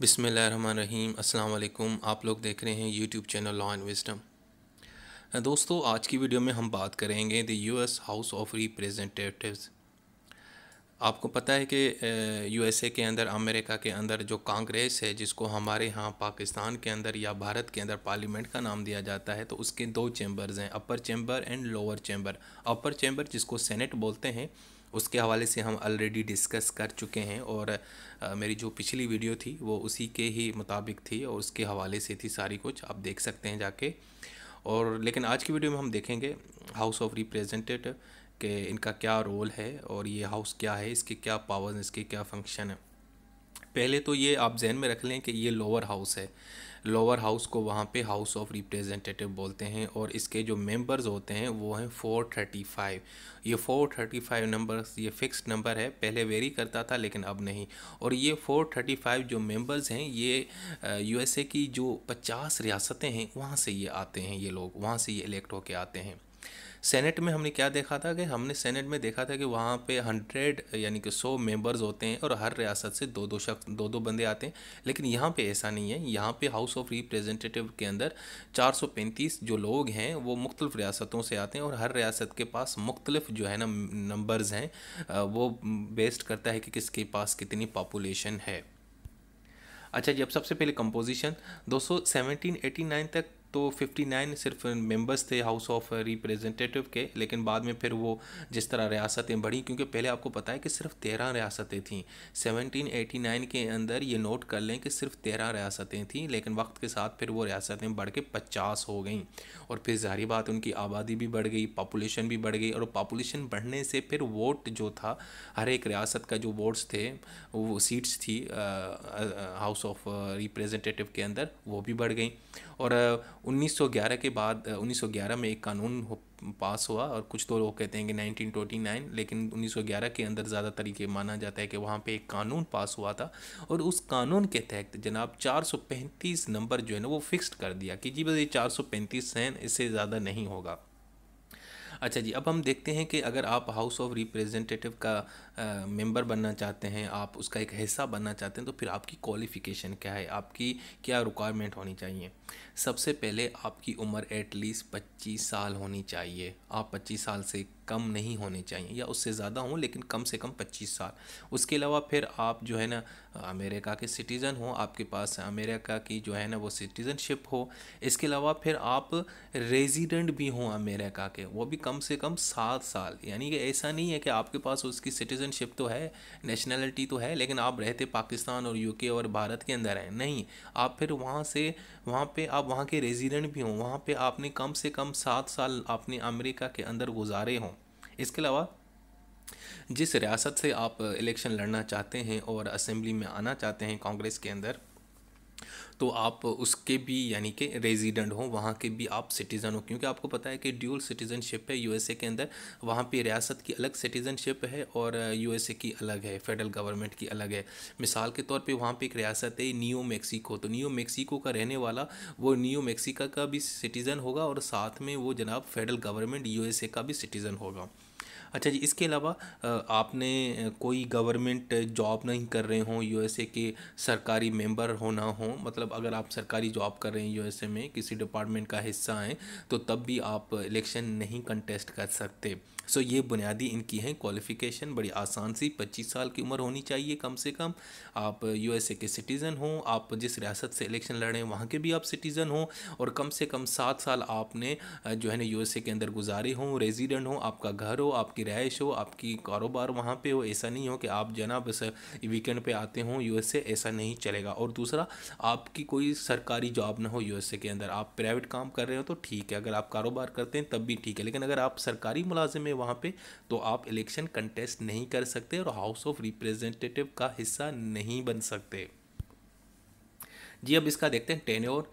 बिसमिल्ल रहीम अल्लाम आप लोग देख रहे हैं YouTube channel law and wisdom दोस्तों आज की वीडियो में हम बात करेंगे the US house of representatives आपको पता है कि यूएसए के अंदर अमेरिका के अंदर जो कांग्रेस है जिसको हमारे यहाँ पाकिस्तान के अंदर या भारत के अंदर पार्लियामेंट का नाम दिया जाता है तो उसके दो चैम्बर्स हैं upper chamber and lower chamber upper chamber जिसको सेनेट बोलते हैं उसके हवाले से हम ऑलरेडी डिस्कस कर चुके हैं और मेरी जो पिछली वीडियो थी वो उसी के ही मुताबिक थी और उसके हवाले से थी सारी कुछ आप देख सकते हैं जाके और लेकिन आज की वीडियो में हम देखेंगे हाउस ऑफ रिप्रेजेंटेटिव के इनका क्या रोल है और ये हाउस क्या है इसके क्या पावर्स इसके क्या फंक्शन है पहले तो ये आप जहन में रख लें कि ये लोअर हाउस है लोअर हाउस को वहाँ पे हाउस ऑफ रिप्रेजेंटेटिव बोलते हैं और इसके जो मेंबर्स होते हैं वो हैं 435 ये 435 नंबर ये फ़िक्स नंबर है पहले वेरी करता था लेकिन अब नहीं और ये 435 जो मेंबर्स हैं ये यूएसए की जो 50 रियासतें हैं वहाँ से ये आते हैं ये लोग वहाँ से ये इलेक्ट होके आते हैं सेनेट में हमने क्या देखा था कि हमने सेनेट में देखा था कि वहाँ पे हंड्रेड यानी कि सौ मेंबर्स होते हैं और हर रियासत से दो दो शख्स दो दो बंदे आते हैं लेकिन यहाँ पे ऐसा नहीं है यहाँ पे हाउस ऑफ रिप्रेजेंटेटिव के अंदर चार सौ पैंतीस जो लोग हैं वो मुख्तलिफ रियासतों से आते हैं और हर रियासत के पास मुख्तलिफ जो है ना नंबर्स हैं वो बेस्ड करता है कि किसके पास कितनी पॉपुलेशन है अच्छा जब सबसे पहले कंपोजिशन सेवनटीन एटी नाइन तक तो 59 सिर्फ मेंबर्स थे हाउस ऑफ रिप्रेजेंटेटिव के लेकिन बाद में फिर वो जिस तरह रियासतें बढ़ी क्योंकि पहले आपको पता है कि सिर्फ तेरह रियासतें थीं 1789 के अंदर ये नोट कर लें कि सिर्फ तेरह रियासतें थीं लेकिन वक्त के साथ फिर वो रियासतें बढ़ के पचास हो गई और फिर जारी बात उनकी आबादी भी बढ़ गई पॉपुलेशन भी बढ़ गई और पॉपुलेशन बढ़ने से फिर वोट जो था हर एक रियासत का जो वोट्स थे वो सीट्स थी हाउस ऑफ रिप्रेजेंटेटिव के अंदर वो भी बढ़ गई और 1911 के बाद 1911 में एक कानून पास हुआ और कुछ तो लोग कहते हैं कि 1929 लेकिन 1911 के अंदर ज़्यादा तरीके माना जाता है कि वहाँ पे एक कानून पास हुआ था और उस कानून के तहत जनाब 435 नंबर जो है ना वो फिक्स्ड कर दिया कि जी बस ये 435 हैं इससे ज़्यादा नहीं होगा अच्छा जी अब हम देखते हैं कि अगर आप हाउस ऑफ रिप्रेजेंटेटिव का मेंबर बनना चाहते हैं आप उसका एक हिस्सा बनना चाहते हैं तो फिर आपकी क्वालिफ़िकेशन क्या है आपकी क्या रिक्वायरमेंट होनी चाहिए सबसे पहले आपकी उम्र एटलीस्ट पच्चीस साल होनी चाहिए आप पच्चीस साल से कम नहीं होने चाहिए या उससे ज़्यादा हों लेकिन कम से कम पच्चीस साल उसके अलावा फिर आप जो है ना अमेरिका के सिटीज़न हो आपके पास अमेरिका की जो है ना वो सिटीज़नशिप हो इसके अलावा फिर आप रेजिडेंट भी हों अमेरिका के वो भी कम से कम सात साल यानी कि ऐसा नहीं है कि आपके पास उसकी सिटीज़नशिप तो है नेशनलिटी तो है लेकिन आप रहते पाकिस्तान और यूके और भारत के अंदर हैं नहीं आप फिर वहाँ से वहाँ पर आप वहाँ के रेजिडेंट भी हों वहाँ पर आपने कम से कम सात साल आपने अमेरिका के अंदर गुजारे हों इसके अलावा जिस रियासत से आप इलेक्शन लड़ना चाहते हैं और असेंबली में आना चाहते हैं कांग्रेस के अंदर तो आप उसके भी यानी कि रेजिडेंट हों वहाँ के भी आप सिटीज़न हो क्योंकि आपको पता है कि ड्यूल सिटीज़नशिप है यूएसए के अंदर वहाँ पे रियासत की अलग सिटीज़नशिप है और यूएसए की अलग है फेडरल गवर्नमेंट की अलग है मिसाल के तौर पे वहाँ पे एक रियासत है न्यू मैक्सिको तो न्यू मैक्सिको का रहने वाला वो न्यू मैक्सिका का भी सिटीज़न होगा और साथ में वो जनाब फेडरल गवर्नमेंट यू का भी सिटीज़न होगा अच्छा जी इसके अलावा आपने कोई गवर्नमेंट जॉब नहीं कर रहे हों यूएसए के सरकारी मेंबर होना हो मतलब अगर आप सरकारी जॉब कर रहे हैं यूएसए में किसी डिपार्टमेंट का हिस्सा हैं तो तब भी आप इलेक्शन नहीं कंटेस्ट कर सकते सो ये बुनियादी इनकी हैं क्वालिफ़िकेशन बड़ी आसान सी पच्चीस साल की उम्र होनी चाहिए कम से कम आप यूएसए के सिटीज़न हों आप जिस रियासत से इलेक्शन लड़ रहे हैं वहाँ के भी आप सिटीज़न हों और कम से कम सात साल आपने जो है ना यूएसए के अंदर गुजारे हों रेजिडेंट हों आपका घर हो आपकी रहायश हो आपकी कारोबार वहाँ पर हो ऐसा नहीं हो कि आप जना बस वीकेंड पर आते हों एस ऐसा नहीं चलेगा और दूसरा आपकी कोई सरकारी जॉब ना हो यूएसए के अंदर आप प्राइवेट काम कर रहे हो तो ठीक है अगर आप कारोबार करते हैं तब भी ठीक है लेकिन अगर आप सरकारी मुलाजिम में वहाँ पे तो आप इलेक्शन कंटेस्ट नहीं कर सकते और हाउस ऑफ रिप्रेजेंटेटिव का हिस्सा नहीं बन सकते जी अब इसका देखते हैं टेन्योर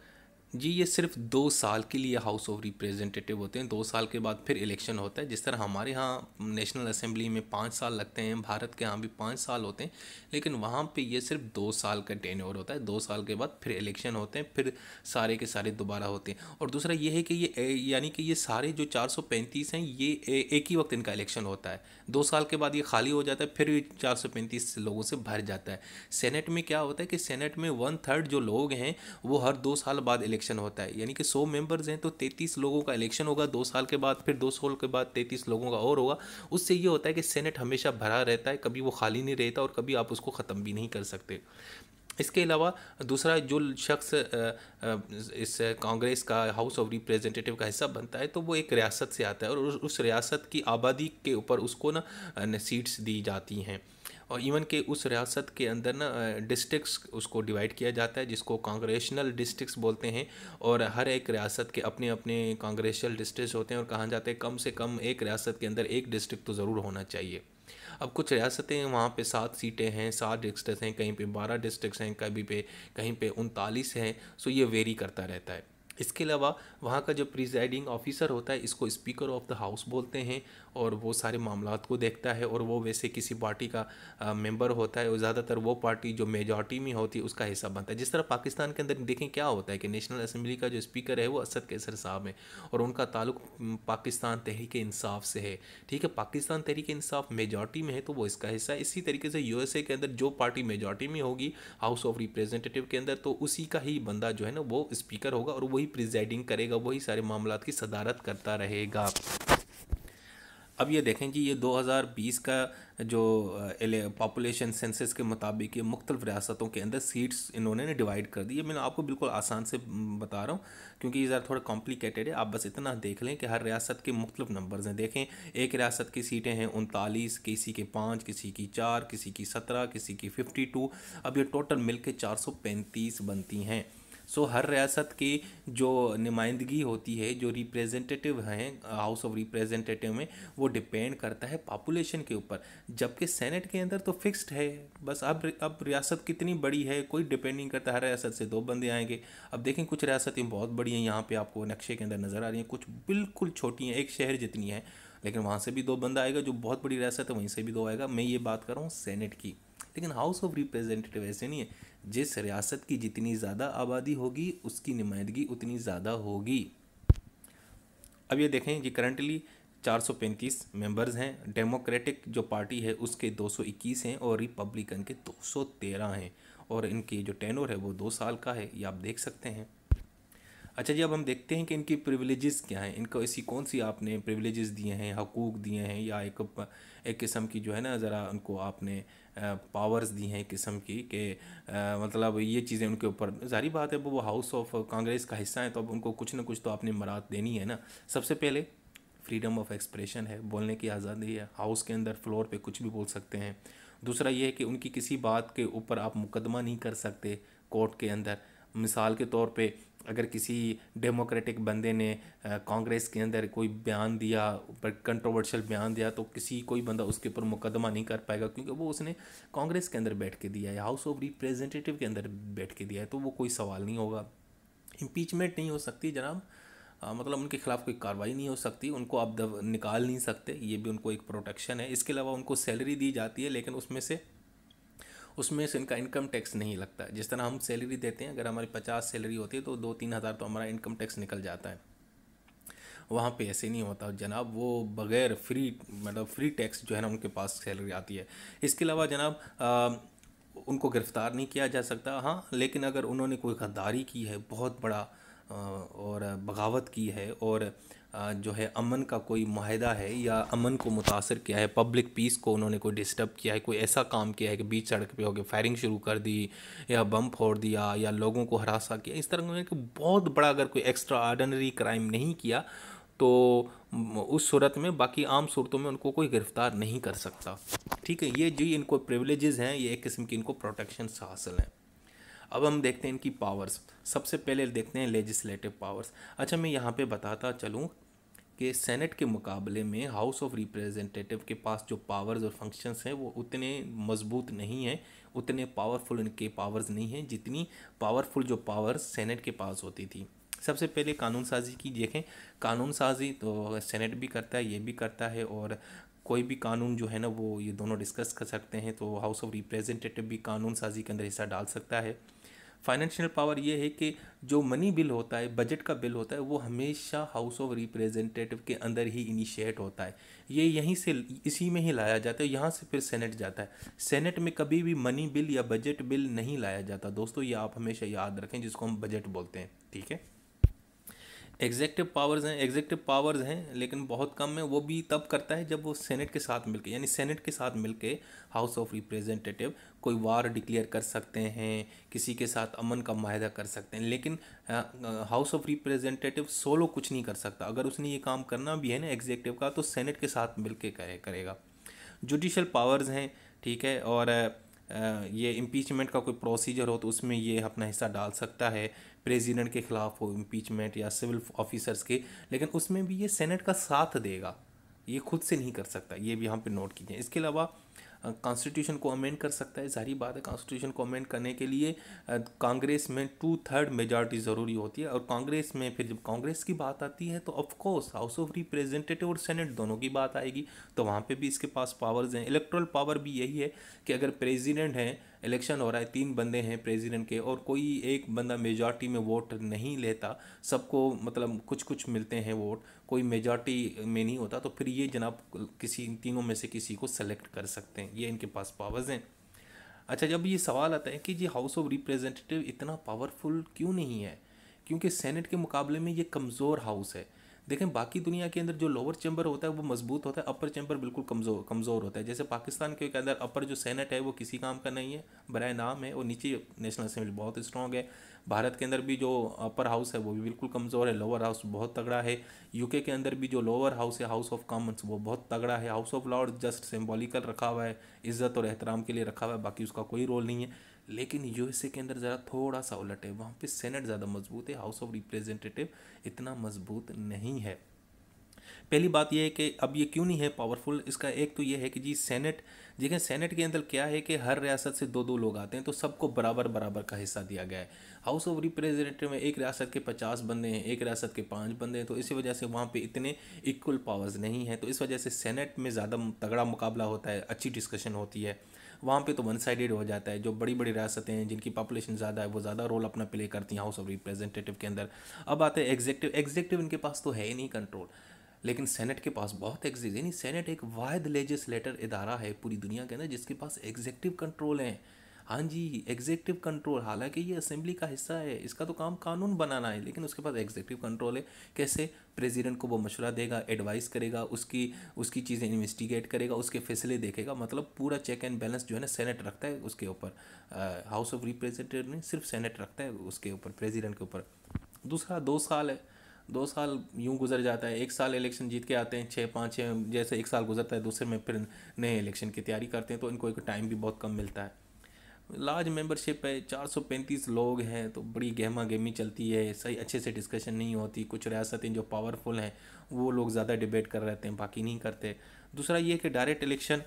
जी ये सिर्फ दो साल के लिए हाउस ऑफ रिप्रेजेंटेटिव होते हैं दो साल के बाद फिर इलेक्शन होता है जिस तरह हमारे यहाँ नेशनल असेंबली में पाँच साल लगते हैं भारत के यहाँ भी पाँच साल होते हैं लेकिन वहाँ पे ये सिर्फ दो साल का टेन होता है दो साल के बाद फिर इलेक्शन होते हैं फिर सारे के सारे दोबारा होते हैं और दूसरा ये है कि ये यानी कि ये सारे जो चार हैं ये एक ही वक्त इनका इलेक्शन होता है दो साल के बाद ये खाली हो जाता है फिर चार लोगों से भर जाता है सेनेट में क्या होता है कि सेनेट में वन थर्ड जो लोग हैं वो हर दो साल बाद इलेक्शन इलेक्शन होता है यानी कि सौ मेंबर्स हैं तो तैंतीस लोगों का इलेक्शन होगा दो साल के बाद फिर दो साल के बाद तैंतीस लोगों का और होगा उससे ये होता है कि सेनेट हमेशा भरा रहता है कभी वो खाली नहीं रहता और कभी आप उसको ख़त्म भी नहीं कर सकते इसके अलावा दूसरा जो शख्स इस कांग्रेस का हाउस ऑफ रिप्रेजेंटेटिव का हिस्सा बनता है तो वो एक रियासत से आता है और उस रियासत की आबादी के ऊपर उसको ना सीट्स दी जाती हैं और इवन के उस रियासत के अंदर ना डिस्ट्रिक्स उसको डिवाइड किया जाता है जिसको कांग्रेशनल डिस्ट्रिक्स बोलते हैं और हर एक रियासत के अपने अपने कांग्रेशनल डिस्ट्रिक्ट होते हैं और कहा जाता है कम से कम एक रियासत के अंदर एक डिस्ट्रिक्ट तो ज़रूर होना चाहिए अब कुछ रियासतें वहाँ पे सात सीटें हैं सात डिस्ट्रिक्ट हैं कहीं पे बारह डिस्ट्रिक्ट हैं कभी पे कहीं पे उनतालीस हैं सो ये वेरी करता रहता है इसके अलावा वहाँ का जो प्रिजाइडिंग ऑफिसर होता है इसको स्पीकर ऑफ द हाउस बोलते हैं और वो सारे मामला को देखता है और वो वैसे किसी पार्टी का मेंबर होता है और ज़्यादातर वो पार्टी जो मेजॉरिटी में होती है उसका हिस्सा बनता है जिस तरह पाकिस्तान के अंदर देखें क्या होता है कि नेशनल असम्बली का जो स्पीकर है वो असद कैसर साहब है और उनका ताल्लुक पाकिस्तान तहरीक इंसाफ से है ठीक है पाकिस्तान तहरीक इंसाफ मेजॉरिटी में है तो वो इसका हिस्सा इसी तरीके से यू के अंदर जो पार्टी मेजॉरिटी में होगी हाउस ऑफ रिप्रेजेंटेटिव के अंदर तो उसी का ही बंदा जो है ना वो स्पीकर होगा और वही वही प्रिजाइडिंग करेगा वही सारे मामला की सदारत करता रहेगा अब ये देखें कि ये 2020 का जो पॉपुलेशन सेंसस के मुताबिक ये मुख्तलिफ रियासतों के अंदर सीट्स इन्होंने ने डिवाइड कर दी ये मैं आपको बिल्कुल आसान से बता रहा हूँ क्योंकि ये ज़रा थोड़ा कॉम्प्लिकेटेड है आप बस इतना देख लें कि हर रियासत के मुख्तलिफ नंबर्स हैं देखें एक रियासत की सीटें हैं उनतालीस किसी के पाँच किसी की चार किसी की सत्रह किसी की फिफ्टी टू अब ये टोटल मिल के बनती हैं सो हर रियासत की जो नुमाइंदगी होती है जो रिप्रेजेंटेटिव हैं हाउस ऑफ रिप्रेजेंटेटिव में वो डिपेंड करता है पॉपुलेशन के ऊपर जबकि सेनेट के अंदर तो फिक्स्ड है बस अब अब रियासत कितनी बड़ी है कोई डिपेंड नहीं करता हर रियासत से दो बंदे आएंगे अब देखें कुछ रियासतें बहुत बड़ी हैं यहाँ पर आपको नक्शे के अंदर नज़र आ रही हैं कुछ बिल्कुल छोटी हैं एक शहर जितनी है लेकिन वहाँ से भी दो बंदा आएगा जो बहुत बड़ी रियासत है वहीं से भी दो आएगा मैं ये बात कर रहा हूँ सेनेट की लेकिन हाउस ऑफ रिप्रेजेंटेटिव ऐसे नहीं है जिस रियासत की जितनी ज़्यादा आबादी होगी उसकी नुमाइंदगी उतनी ज़्यादा होगी अब ये देखें कि करंटली 435 मेंबर्स हैं डेमोक्रेटिक जो पार्टी है उसके 221 हैं और रिपब्लिकन के 213 हैं और इनकी जो टेनोर है वो दो साल का है ये आप देख सकते हैं अच्छा जी अब हम देखते हैं कि इनकी प्रिविलेजेस क्या हैं इनको ऐसी कौन सी आपने प्रिविलेजेस दिए हैं हकूक़ दिए हैं या एक एक किस्म की जो है ना ज़रा उनको आपने पावर्स दी हैं किस्म की कि मतलब ये चीज़ें उनके ऊपर जारी बात है वो हाउस ऑफ कांग्रेस का हिस्सा है तो अब उनको कुछ ना कुछ तो आपने मरात देनी है ना सबसे पहले फ्रीडम ऑफ एक्सप्रेशन है बोलने की आज़ादी है हाउस के अंदर फ्लोर पे कुछ भी बोल सकते हैं दूसरा ये है कि उनकी किसी बात के ऊपर आप मुकदमा नहीं कर सकते कोर्ट के अंदर मिसाल के तौर पे अगर किसी डेमोक्रेटिक बंदे ने कांग्रेस के अंदर कोई बयान दिया पर कंट्रोवर्शियल बयान दिया तो किसी कोई बंदा उसके ऊपर मुकदमा नहीं कर पाएगा क्योंकि वो उसने कांग्रेस के अंदर बैठ के दिया है हाउस ऑफ रिप्रेजेंटेटिव के अंदर बैठ के दिया है तो वो कोई सवाल नहीं होगा इम्पीचमेंट नहीं हो सकती जनाब मतलब उनके खिलाफ कोई कार्रवाई नहीं हो सकती उनको आप निकाल नहीं सकते ये भी उनको एक प्रोटेक्शन है इसके अलावा उनको सैलरी दी जाती है लेकिन उसमें से उसमें से इनका इनकम टैक्स नहीं लगता जिस तरह हम सैलरी देते हैं अगर हमारी पचास सैलरी होती है तो दो तीन हज़ार तो हमारा इनकम टैक्स निकल जाता है वहाँ पे ऐसे नहीं होता जनाब वो बग़ैर फ्री मतलब फ्री टैक्स जो है ना उनके पास सैलरी आती है इसके अलावा जनाब आ, उनको गिरफ़्तार नहीं किया जा सकता हाँ लेकिन अगर उन्होंने कोई गद्दारी की है बहुत बड़ा और बगावत की है और जो है अमन का कोई माहिदा है या अमन को मुतासर किया है पब्लिक पीस को उन्होंने कोई डिस्टर्ब किया है कोई ऐसा काम किया है कि बीच सड़क पे होकर फायरिंग शुरू कर दी या बम फोड़ दिया या लोगों को हरासा किया इस तरह उन्होंने बहुत बड़ा अगर कोई एक्स्ट्रा आर्डनरी क्राइम नहीं किया तो उस सूरत में बाकी आम सूरतों में उनको कोई गिरफ़्तार नहीं कर सकता ठीक है ये जो इनको प्रिवलेज़ हैं ये एक किस्म की इनको प्रोटेक्शन हासिल हैं अब हम देखते हैं इनकी पावर्स सबसे पहले देखते हैं लेजिस्लेटिव पावर्स अच्छा मैं यहाँ पे बताता चलूँ कि सेनेट के मुकाबले में हाउस ऑफ रिप्रेजेंटेटिव के पास जो पावर्स और फंक्शंस हैं वो उतने मजबूत नहीं हैं उतने पावरफुल इनके पावर्स नहीं हैं जितनी पावरफुल जो पावर्स सेनेट के पास होती थी सबसे पहले कानून साजी की देखें कानून साजी तो सेनेट भी करता है ये भी करता है और कोई भी कानून जो है ना वो ये दोनों डिस्कस कर सकते हैं तो हाउस ऑफ रिप्रेजेंटेटिव भी कानून साजी के अंदर हिस्सा डाल सकता है फाइनेंशियल पावर ये है कि जो मनी बिल होता है बजट का बिल होता है वो हमेशा हाउस ऑफ रिप्रेजेंटेटिव के अंदर ही इनिशिएट होता है ये यहीं से इसी में ही लाया जाता है यहाँ से फिर सेनेट जाता है सेनेट में कभी भी मनी बिल या बजट बिल नहीं लाया जाता दोस्तों ये आप हमेशा याद रखें जिसको हम बजट बोलते हैं ठीक है एग्जेक्टिव पावर्स हैं एग्जेक्टिव पावर्स हैं लेकिन बहुत कम है वो भी तब करता है जब वो सेनेट के साथ मिलके यानी सेनेट के साथ मिलके हाउस ऑफ रिप्रेजेंटेटिव कोई वार डिक्लेयर कर सकते हैं किसी के साथ अमन का माहदा कर सकते हैं लेकिन हाउस ऑफ रिप्रेजेंटेटिव सोलो कुछ नहीं कर सकता अगर उसने ये काम करना भी है ना एग्जेक्टिव का तो सेनेट के साथ मिल के करे, करेगा जुडिशल पावर्स हैं ठीक है और ये इम्पीचमेंट का कोई प्रोसीजर हो तो उसमें ये अपना हिस्सा डाल सकता है प्रेसिडेंट के ख़िलाफ़ हो इम्पीचमेंट या सिविल ऑफिसर्स के लेकिन उसमें भी ये सेनेट का साथ देगा ये खुद से नहीं कर सकता ये भी यहाँ पे नोट कीजिए इसके अलावा कॉन्स्टिट्यूशन को अमेंड कर सकता है जारी बात है कॉन्स्टिट्यूशन को अमेंड करने के लिए कांग्रेस में टू थर्ड मेजॉरिटी ज़रूरी होती है और कांग्रेस में फिर जब कांग्रेस की बात आती है तो ऑफकोर्स हाउस ऑफ रिप्रेजेंटेटिव और सेनेट दोनों की बात आएगी तो वहाँ पर भी इसके पास पावर्स हैं इलेक्ट्रल पावर भी यही है कि अगर प्रेजिडेंट हैं इलेक्शन हो रहा है तीन बंदे हैं प्रेसिडेंट के और कोई एक बंदा मेजॉरिटी में वोट नहीं लेता सबको मतलब कुछ कुछ मिलते हैं वोट कोई मेजॉरिटी में नहीं होता तो फिर ये जनाब किसी तीनों में से किसी को सेलेक्ट कर सकते हैं ये इनके पास पावर्स हैं अच्छा जब ये सवाल आता है कि ये हाउस ऑफ रिप्रेजेंटेटिव इतना पावरफुल क्यों नहीं है क्योंकि सेनेट के मुकाबले में ये कमज़ोर हाउस है देखें बाकी दुनिया के अंदर जो लोअर चैम्बर होता है वो मजबूत होता है अपर चैम्बर बिल्कुल कमज़ोर कमज़ोर होता है जैसे पाकिस्तान के अंदर अपर जो सेनेट है वो किसी काम का नहीं है बरए नाम है और नीचे नेशनल असम्बली बहुत स्ट्रॉग है भारत के अंदर भी जो अपर हाउस है वो भी बिल्कुल कमज़ोर है लोअर हाउस बहुत तगड़ा है यूके के अंदर भी जो लोअर हाउस है हाउस ऑफ कॉमन्स वो बहुत तगड़ा है house of lord just symbolical रखा हुआ है इज़्ज़त और एहतराम के लिए रखा हुआ है बाकी उसका कोई रोल नहीं है लेकिन यूएसए के अंदर ज़रा थोड़ा सा उलट है वहाँ पे सेनेट ज़्यादा मजबूत है हाउस ऑफ रिप्रेजेंटेटिव इतना मजबूत नहीं है पहली बात यह है कि अब ये क्यों नहीं है पावरफुल इसका एक तो ये है कि जी सेनेट देखें सेनेट के अंदर क्या है कि हर रियासत से दो दो लोग आते हैं तो सबको बराबर बराबर का हिस्सा दिया गया है हाउस ऑफ रिप्रेजेंटेटिव में एक रियासत के पचास बंदे हैं एक रियासत के पाँच बंदे हैं तो इसी वजह से वहाँ पे इतने इक्वल पावर्स नहीं हैं तो इस वजह से सेनेट में ज़्यादा तगड़ा मुकाबला होता है अच्छी डिस्कशन होती है वहाँ पे तो वन साइडेड हो जाता है जो बड़ी बड़ी रियासतें हैं जिनकी पॉपुलेशन ज़्यादा है वो ज़्यादा रोल अपना प्ले करती हैं हाउस ऑफ रिप्रेजेंटेटिव के अंदर अब आते हैं एग्जेक्टिव एग्जेक्टिव इनके पास तो है ही नहीं कंट्रोल लेकिन सेनेट के पास बहुत एग्जिट यानी सेनेट एक वायद लेजिस्लेटर इदारा है पूरी दुनिया के अंदर जिसके पास एग्जेक्टिव कंट्रोल हैं हाँ जी एग्जेक्टिव कंट्रोल हालांकि ये असेंबली का हिस्सा है इसका तो काम कानून बनाना है लेकिन उसके पास एग्जेक्टिव कंट्रोल है कैसे प्रेसिडेंट को वो मशवरा देगा एडवाइस करेगा उसकी उसकी चीज़ें इन्वेस्टिगेट करेगा उसके फैसले देखेगा मतलब पूरा चेक एंड बैलेंस जो है ना सेनेट रखता है उसके ऊपर हाउस ऑफ रिप्रेजेंटेटिव नहीं सिर्फ सेनेट रखता है उसके ऊपर प्रेजिडेंट के ऊपर दूसरा दो साल है दो साल यूं गुजर जाता है एक साल इलेक्शन जीत के आते हैं छः पाँच छः जैसे एक साल गुजरता है दूसरे में फिर नए इलेक्शन की तैयारी करते हैं तो इनको एक टाइम भी बहुत कम मिलता है लार्ज मेंबरशिप है चार सौ पैंतीस लोग हैं तो बड़ी गहमा गहमी चलती है सही अच्छे से डिस्कशन नहीं होती कुछ रियासतें जो पावरफुल हैं वो लोग ज़्यादा डिबेट कर रहते हैं बाकी नहीं करते दूसरा ये कि डायरेक्ट इलेक्शन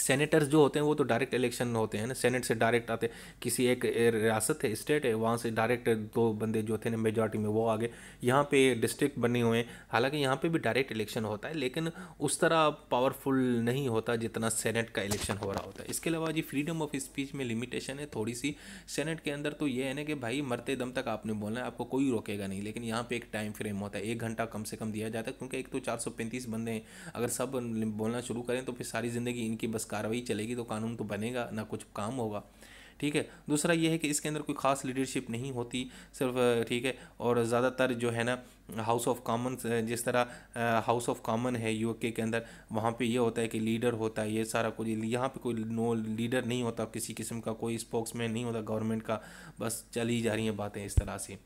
सेनेटर्स जो होते हैं वो तो डायरेक्ट इलेक्शन होते हैं ना सेनेट से डायरेक्ट आते किसी एक रियासत है स्टेट है वहाँ से डायरेक्ट दो बंदे जो थे ना मेजॉरिटी में वो आ गए यहाँ पे डिस्ट्रिक्ट बने हुए हैं हालांकि यहाँ पे भी डायरेक्ट इलेक्शन होता है लेकिन उस तरह पावरफुल नहीं होता जितना सेनेट का इलेक्शन हो रहा होता है इसके अलावा जी फ्रीडम ऑफ स्पीच में लिमिटेशन है थोड़ी सी सेनेट के अंदर तो ये है ना कि भाई मरते दम तक आपने बोलना है आपको कोई रोकेगा नहीं लेकिन यहाँ पर एक टाइम फ्रेम होता है एक घंटा कम से कम दिया जाता है क्योंकि एक तो चार बंदे हैं अगर सब बोलना शुरू करें तो फिर सारी ज़िंदगी इनकी बस बस कार्रवाई चलेगी तो कानून तो बनेगा ना कुछ काम होगा ठीक है दूसरा ये है कि इसके अंदर कोई ख़ास लीडरशिप नहीं होती सिर्फ ठीक है और ज़्यादातर जो है ना हाउस ऑफ कॉमन जिस तरह हाउस ऑफ कॉमन है यूके के अंदर वहाँ पे ये होता है कि लीडर होता है ये सारा कुछ यहाँ पे कोई नो लीडर नहीं होता किसी किस्म का कोई स्पोक्समैन नहीं होता गवर्नमेंट का बस चली जा रही हैं बातें इस तरह से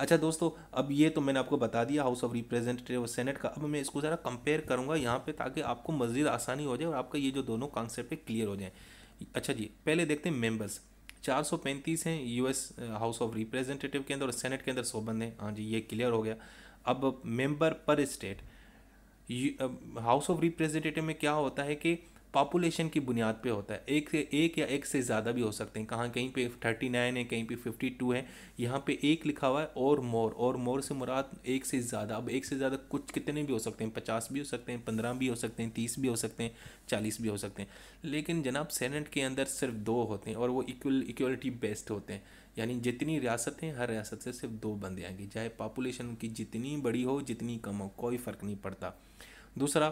अच्छा दोस्तों अब ये तो मैंने आपको बता दिया हाउस ऑफ रिप्रेजेंटेटिव और सेनेट का अब मैं इसको ज़रा कंपेयर करूँगा यहाँ पर ताकि आपको मज़ीद आसानी हो जाए और आपका ये जो दोनों कॉन्सेप्ट है क्लियर हो जाए अच्छा जी पहले देखते हैं मेम्बर्स चार सौ पैंतीस हैं यू हाउस ऑफ रिप्रेजेंटेटिव के अंदर और सेनेट के अंदर सोबंद बंद हैं हाँ जी ये क्लियर हो गया अब मेंबर पर स्टेट हाउस ऑफ रिप्रेजेंटेटिव में क्या होता है कि पॉपुलेशन की बुनियाद पे होता है एक से एक या एक से ज़्यादा भी हो सकते हैं कहाँ कहीं पे थर्टी नाइन है कहीं पे फिफ्टी टू है यहाँ पे एक लिखा हुआ है और मोर और मोर से मुराद एक से ज़्यादा अब एक से ज़्यादा कुछ कितने भी हो सकते हैं पचास भी हो सकते हैं पंद्रह भी हो सकते हैं तीस भी हो सकते हैं चालीस भी हो सकते हैं लेकिन जनाब सेनेट के अंदर सिर्फ दो होते हैं और वो इक्वल इक्वलिटी बेस्ड होते हैं यानी जितनी रियासतें हर रियासत से सिर्फ दो बंदे आएंगे चाहे पॉपुलेशन उनकी जितनी बड़ी हो जितनी कम हो कोई फ़र्क नहीं पड़ता दूसरा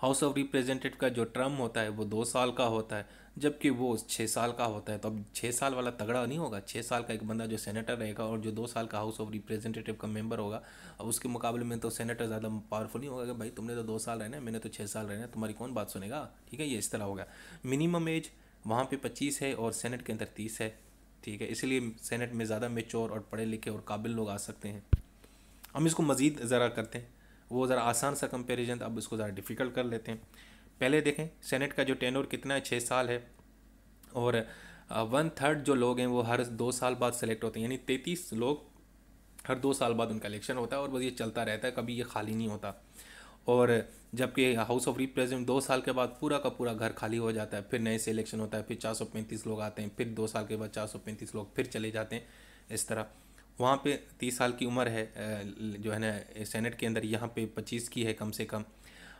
हाउस ऑफ रिप्रेजेंटेटिव का जो टर्म होता है वो दो साल का होता है जबकि वो छः साल का होता है तो अब छः साल वाला तगड़ा नहीं होगा छः साल का एक बंदा जो सेनेटर रहेगा और जो दो साल का हाउस ऑफ रिप्रेजेंटेटिव का मेंबर होगा अब उसके मुकाबले में तो सेनेटर ज़्यादा पावरफुल नहीं होगा कि भाई तुमने तो दो साल रहना है मैंने तो छः साल रहना है तुम्हारी कौन बात सुनेगा ठीक है ये इस तरह होगा मिनिमम एज वहाँ पर पच्चीस है और सेनेट के अंदर तीस है ठीक है इसलिए सेनेट में ज़्यादा मेच्योर और पढ़े लिखे और काबिल लोग आ सकते हैं हम इसको मज़ीद ज़रा करते हैं वो ज़रा आसान सा कंपेरिजन अब उसको ज़रा डिफ़िकल्ट कर लेते हैं पहले देखें सेनेट का जो टेनोर कितना है छः साल है और वन थर्ड जो लोग हैं वो हर दो साल बाद सेलेक्ट होते हैं यानी तैंतीस लोग हर दो साल बाद उनका इलेक्शन होता है और बस ये चलता रहता है कभी ये खाली नहीं होता और जबकि हाउस ऑफ रिप्रेजेंट दो साल के बाद पूरा का पूरा घर खाली हो जाता है फिर नए से इलेक्शन होता है फिर चार सौ पैंतीस लोग आते हैं फिर दो साल के बाद चार सौ पैंतीस लोग फिर चले जाते हैं इस तरह वहाँ पे तीस साल की उम्र है जो है ना सेनेट के अंदर यहाँ पे पच्चीस की है कम से कम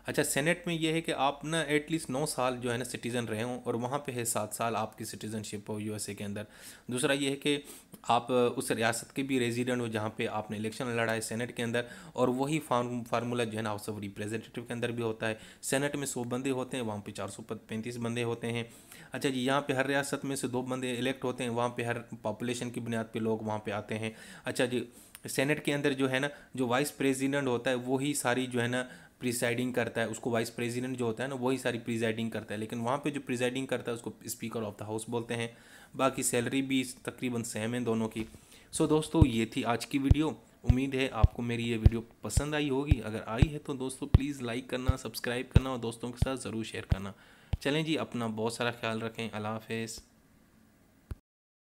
अच्छा सेनेट में यह है कि आप ना एटलीस्ट नौ साल जो है ना सिटीज़न रहे हों और वहाँ पे है सात साल आपकी सिटीज़नशिप हो यूएसए के अंदर दूसरा ये है कि आप उस रियासत के भी रेजिडेंट हो जहाँ पे आपने इलेक्शन लड़ा है सेनेट के अंदर और वही फार्म फार्मूला जो है ना हाउस ऑफ रिप्रेजेंटेटिव के अंदर भी होता है सेनेट में सौ बंदे होते हैं वहाँ पर चार बंदे होते हैं अच्छा जी यहाँ पे हर रियासत में से दो बंदे इलेक्ट होते हैं वहाँ पे हर पॉपुलेशन की बुनियाद पे लोग वहाँ पे आते हैं अच्छा जी सेनेट के अंदर जो है ना जो वाइस प्रेसिडेंट होता है वही सारी जो है ना प्रिसाइडिंग करता है उसको वाइस प्रेसिडेंट जो होता है ना वही सारी प्रिजाइडिंग करता है लेकिन वहाँ पे जो प्रिजाइडिंग करता है उसको स्पीकर ऑफ द हाउस बोलते हैं बाकी सैलरी भी तकरीबन सेम है दोनों की सो दोस्तों ये थी आज की वीडियो उम्मीद है आपको मेरी ये वीडियो पसंद आई होगी अगर आई है तो दोस्तों प्लीज़ लाइक करना सब्सक्राइब करना और दोस्तों के साथ ज़रूर शेयर करना चलें जी अपना बहुत सारा ख्याल रखें अल्लाह हाफिज़